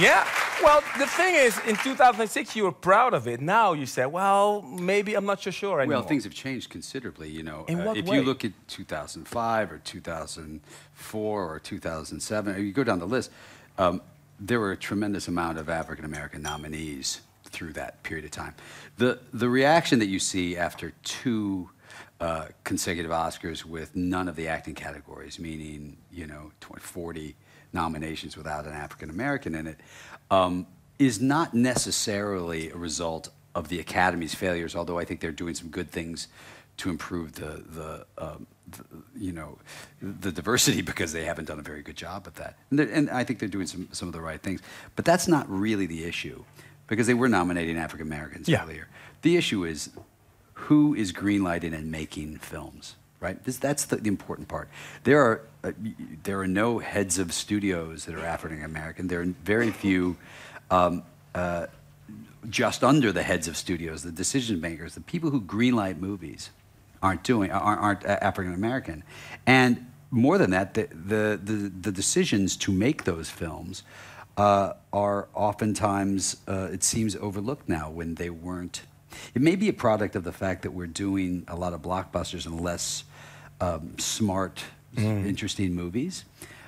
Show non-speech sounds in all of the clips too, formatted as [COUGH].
Yeah. Well, the thing is, in 2006, you were proud of it. Now you say, well, maybe I'm not so sure anymore. Well, things have changed considerably, you know. In uh, what if way? you look at 2005 or 2004 or 2007, or you go down the list, um, there were a tremendous amount of African American nominees through that period of time. The, the reaction that you see after two uh, consecutive Oscars with none of the acting categories, meaning, you know, 20, 40, nominations without an African American in it, um, is not necessarily a result of the Academy's failures, although I think they're doing some good things to improve the, the, um, the you know, the diversity [LAUGHS] because they haven't done a very good job at that. And, and I think they're doing some, some of the right things. But that's not really the issue because they were nominating African Americans yeah. earlier. The issue is who is greenlighting and making films? right? This, that's the, the, important part. There are, uh, there are no heads of studios that are African American. There are very few um, uh, just under the heads of studios, the decision makers, the people who greenlight movies aren't doing aren't, aren't uh, African American, and more than that, the, the, the, the decisions to make those films uh, are oftentimes, uh, it seems, overlooked now when they weren't it may be a product of the fact that we're doing a lot of blockbusters and less um, smart, mm. interesting movies.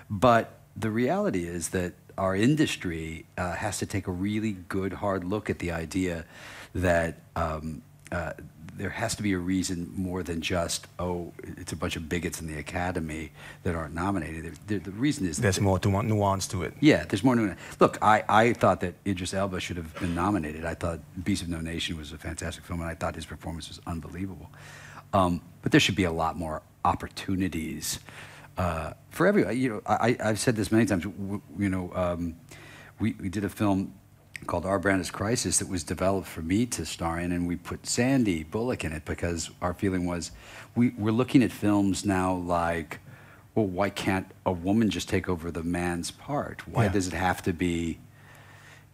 But the reality is that our industry uh, has to take a really good, hard look at the idea that um, uh, there has to be a reason more than just oh, it's a bunch of bigots in the academy that aren't nominated. the reason is there's more to nuance to it. Yeah, there's more nuance. Look, I, I thought that Idris Elba should have been nominated. I thought Beast of No Nation was a fantastic film, and I thought his performance was unbelievable. Um, but there should be a lot more opportunities uh, for everyone. You know, I, have said this many times. W- you know, um, we, we did a film called Our Brand is Crisis that was developed for me to star in, and we put Sandy Bullock in it because our feeling was we, we're looking at films now like, well, why can't a woman just take over the man's part? Why yeah. does it have to be,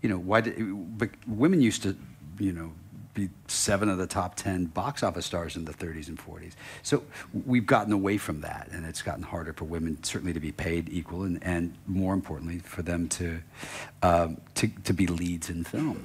you know, why did, but women used to, you know, be seven of the top 10 box office stars in the 30s and 40s. So we've gotten away from that, and it's gotten harder for women certainly to be paid equal, and, and more importantly, for them to, um, to, to be leads in films.